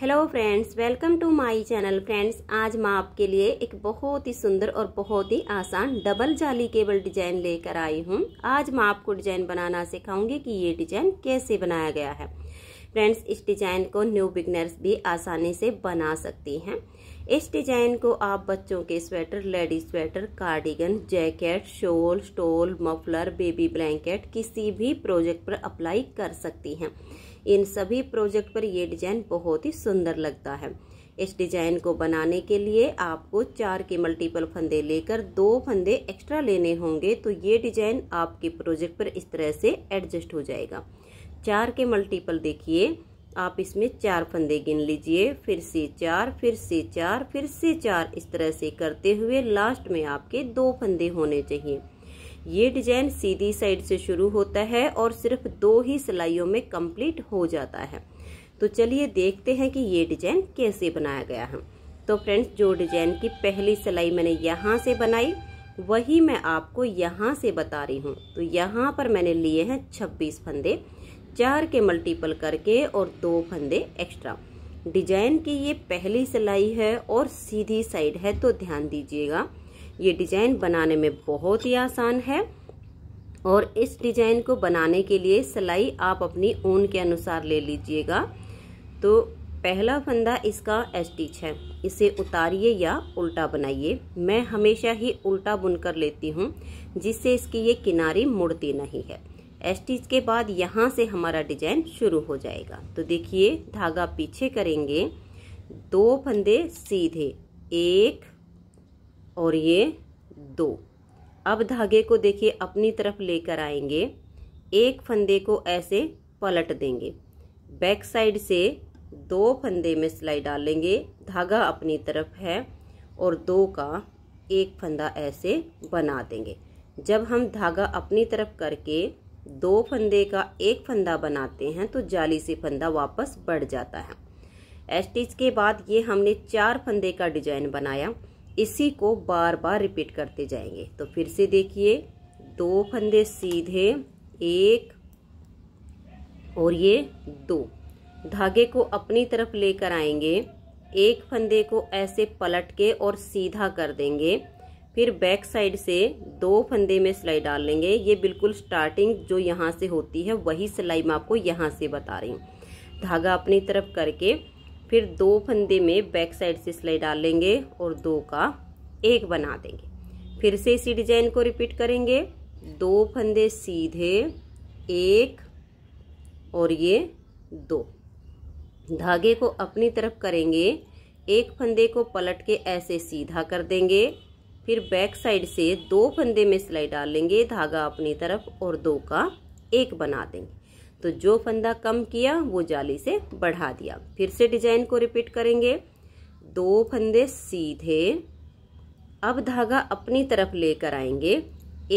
hello friends welcome to my channel friends आज मैं आपके लिए एक बहुत ही सुंदर और बहुत ही आसान डबल जाली केबल डिजाइन लेकर आई हूँ आज मैं आपको डिजाइन बनाना सिखाऊंगी कि ये डिजाइन कैसे बनाया गया है फ्रेंड्स इस डिजाइन को न्यू बिगनर्स भी आसानी से बना सकती हैं इस डिजाइन को आप बच्चों के sweater ladies sweater cardigan jacket shawl stole muffler baby blanket किसी भी प्रोजेक्ट पर अप्लाई कर सकती हैं इन सभी प्रोजेक्ट पर ये डिजाइन बहुत ही सुंदर लगता है इस डिजाइन को बनाने के लिए आपको चार के मल्टीपल फंदे लेकर दो फंदे एक्स्ट्रा लेने होंगे तो ये डिजाइन आपके प्रोजेक्ट पर इस तरह से एडजस्ट हो जाएगा चार के मल्टीपल देखिए आप इसमें चार फंदे गिन लीजिए फिर से चार फिर से चार फिर से चार इस तरह से करते हुए लास्ट में आपके दो फंदे होने चाहिए ये डिजाइन सीधी साइड से शुरू होता है और सिर्फ दो ही सिलाइयों में कंप्लीट हो जाता है तो चलिए देखते हैं कि ये डिजाइन कैसे बनाया गया है तो फ्रेंड्स जो डिजाइन की पहली सिलाई मैंने यहाँ से बनाई वही मैं आपको यहाँ से बता रही हूँ तो यहाँ पर मैंने लिए हैं 26 फंदे चार के मल्टीपल करके और दो फंदे एक्स्ट्रा डिजाइन की ये पहली सिलाई है और सीधी साइड है तो ध्यान दीजिएगा ये डिजाइन बनाने में बहुत ही आसान है और इस डिजाइन को बनाने के लिए सिलाई आप अपनी ऊन के अनुसार ले लीजिएगा तो पहला फंदा इसका एस्टिच है इसे उतारिए या उल्टा बनाइए मैं हमेशा ही उल्टा बुनकर लेती हूँ जिससे इसकी ये किनारी मुड़ती नहीं है एस्टिच के बाद यहाँ से हमारा डिजाइन शुरू हो जाएगा तो देखिए धागा पीछे करेंगे दो फंदे सीधे एक और ये दो अब धागे को देखिए अपनी तरफ लेकर आएंगे एक फंदे को ऐसे पलट देंगे बैक साइड से दो फंदे में सिलाई डालेंगे धागा अपनी तरफ है और दो का एक फंदा ऐसे बना देंगे जब हम धागा अपनी तरफ करके दो फंदे का एक फंदा बनाते हैं तो जाली से फंदा वापस बढ़ जाता है एस्टिच के बाद ये हमने चार फंदे का डिजाइन बनाया इसी को बार बार रिपीट करते जाएंगे तो फिर से देखिए दो फंदे सीधे एक और ये दो धागे को अपनी तरफ लेकर आएंगे एक फंदे को ऐसे पलट के और सीधा कर देंगे फिर बैक साइड से दो फंदे में सिलाई डाल लेंगे ये बिल्कुल स्टार्टिंग जो यहाँ से होती है वही सिलाई मैं आपको यहाँ से बता रही हूँ धागा अपनी तरफ करके फिर दो फंदे में बैक साइड से सिलाई डाल लेंगे और दो का एक बना देंगे फिर से इसी डिजाइन को रिपीट करेंगे दो फंदे सीधे एक और ये दो धागे को अपनी तरफ करेंगे एक फंदे को पलट के ऐसे सीधा कर देंगे फिर बैक साइड से दो फंदे में सिलाई डाल लेंगे धागा अपनी तरफ और दो का एक बना देंगे तो जो फंदा कम किया वो जाली से बढ़ा दिया फिर से डिजाइन को रिपीट करेंगे दो फंदे सीधे अब धागा अपनी तरफ लेकर आएंगे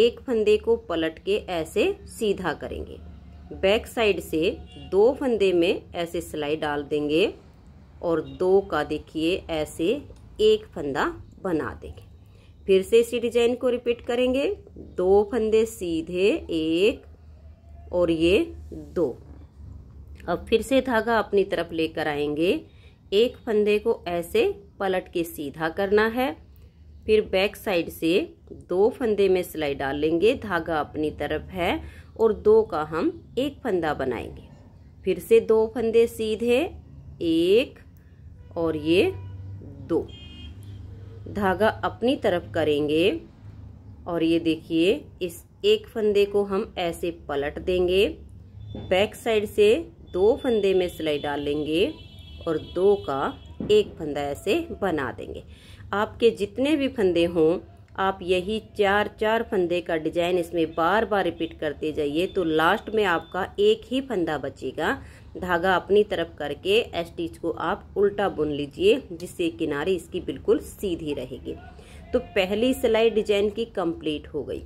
एक फंदे को पलट के ऐसे सीधा करेंगे बैक साइड से दो फंदे में ऐसे सिलाई डाल देंगे और दो का देखिए ऐसे एक फंदा बना देंगे फिर से इसी डिजाइन को रिपीट करेंगे दो फंदे सीधे एक और ये दो अब फिर से धागा अपनी तरफ लेकर आएंगे एक फंदे को ऐसे पलट के सीधा करना है फिर बैक साइड से दो फंदे में सिलाई डालेंगे धागा अपनी तरफ है और दो का हम एक फंदा बनाएंगे फिर से दो फंदे सीधे एक और ये दो धागा अपनी तरफ करेंगे और ये देखिए इस एक फंदे को हम ऐसे पलट देंगे बैक साइड से दो फंदे में सिलाई डाल लेंगे और दो का एक फंदा ऐसे बना देंगे आपके जितने भी फंदे हों आप यही चार चार फंदे का डिजाइन इसमें बार बार रिपीट करते जाइए तो लास्ट में आपका एक ही फंदा बचेगा धागा अपनी तरफ करके एस्टिच को आप उल्टा बुन लीजिए जिससे किनारे इसकी बिल्कुल सीधी रहेगी तो पहली सिलाई डिजाइन की कंप्लीट हो गई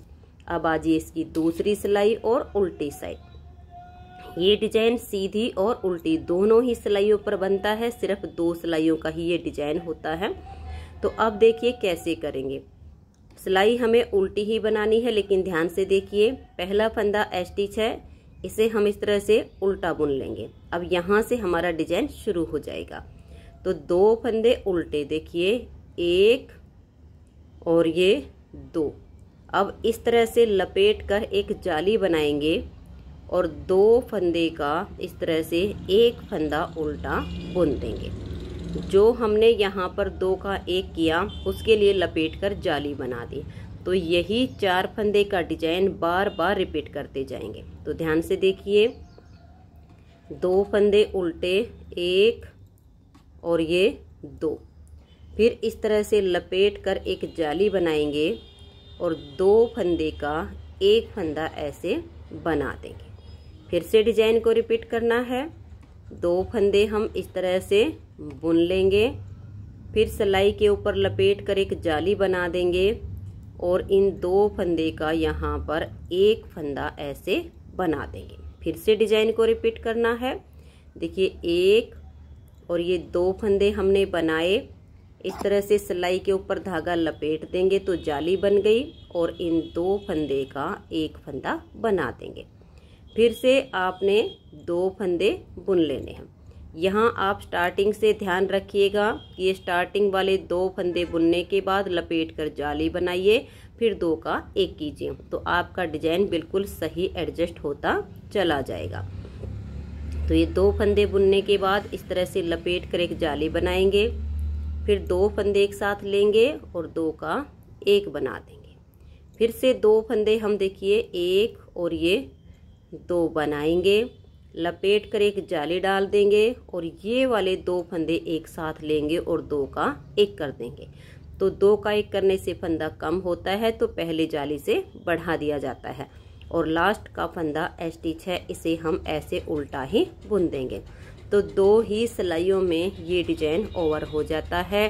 अब आज इसकी दूसरी सिलाई और उल्टी साइड ये डिजाइन सीधी और उल्टी दोनों ही सिलाइयों पर बनता है सिर्फ दो सिलाइयों का ही ये डिजाइन होता है तो अब देखिए कैसे करेंगे सिलाई हमें उल्टी ही बनानी है लेकिन ध्यान से देखिए पहला फंदा एस्टिच है इसे हम इस तरह से उल्टा बुन लेंगे अब यहाँ से हमारा डिजाइन शुरू हो जाएगा तो दो फंदे उल्टे देखिए एक और ये दो अब इस तरह से लपेट कर एक जाली बनाएंगे और दो फंदे का इस तरह से एक फंदा उल्टा बुन देंगे जो हमने यहाँ पर दो का एक किया उसके लिए लपेट कर जाली बना दी तो यही चार फंदे का डिजाइन बार बार रिपीट करते जाएंगे तो ध्यान से देखिए दो फंदे उल्टे एक और ये दो फिर इस तरह से लपेट कर एक जाली बनाएंगे और दो फंदे का एक फंदा ऐसे बना देंगे फिर से डिजाइन को रिपीट करना है दो फंदे हम इस तरह से बुन लेंगे फिर सिलाई के ऊपर लपेट कर एक जाली बना देंगे और इन दो फंदे का यहाँ पर एक फंदा ऐसे बना देंगे फिर से डिजाइन को रिपीट करना है देखिए एक और ये दो फंदे हमने बनाए इस तरह से सिलाई के ऊपर धागा लपेट देंगे तो जाली बन गई और इन दो फंदे का एक फंदा बना देंगे फिर से आपने दो फंदे बुन लेने हैं यहाँ आप स्टार्टिंग से ध्यान रखिएगा कि ये स्टार्टिंग वाले दो फंदे बुनने के बाद लपेट कर जाली बनाइए फिर दो का एक कीजिए तो आपका डिजाइन बिल्कुल सही एडजस्ट होता चला जाएगा तो ये दो फंदे बुनने के बाद इस तरह से लपेट कर एक जाली बनाएंगे फिर दो फंदे एक साथ लेंगे और दो का एक बना देंगे फिर से दो फंदे हम देखिए एक और ये दो बनाएंगे लपेट कर एक जाली डाल देंगे और ये वाले दो फंदे एक साथ लेंगे और दो का एक कर देंगे तो दो का एक करने से फंदा कम होता है तो पहले जाली से बढ़ा दिया जाता है और लास्ट का फंदा एस टी है इसे हम ऐसे उल्टा ही बुन देंगे तो दो ही सिलाइयों में ये डिजाइन ओवर हो जाता है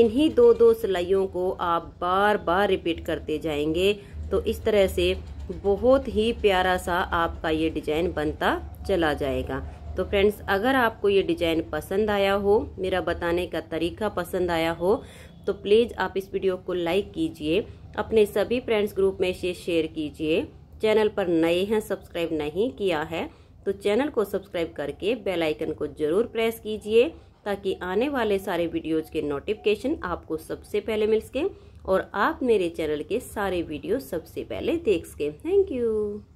इन्हीं दो दो सिलाइयों को आप बार बार रिपीट करते जाएंगे तो इस तरह से बहुत ही प्यारा सा आपका ये डिजाइन बनता चला जाएगा तो फ्रेंड्स अगर आपको ये डिजाइन पसंद आया हो मेरा बताने का तरीका पसंद आया हो तो प्लीज़ आप इस वीडियो को लाइक कीजिए अपने सभी फ्रेंड्स ग्रुप में इसे शेयर कीजिए चैनल पर नए हैं सब्सक्राइब नहीं किया है तो चैनल को सब्सक्राइब करके बेल आइकन को जरूर प्रेस कीजिए ताकि आने वाले सारे वीडियोज के नोटिफिकेशन आपको सबसे पहले मिल सके और आप मेरे चैनल के सारे वीडियो सबसे पहले देख सकें थैंक यू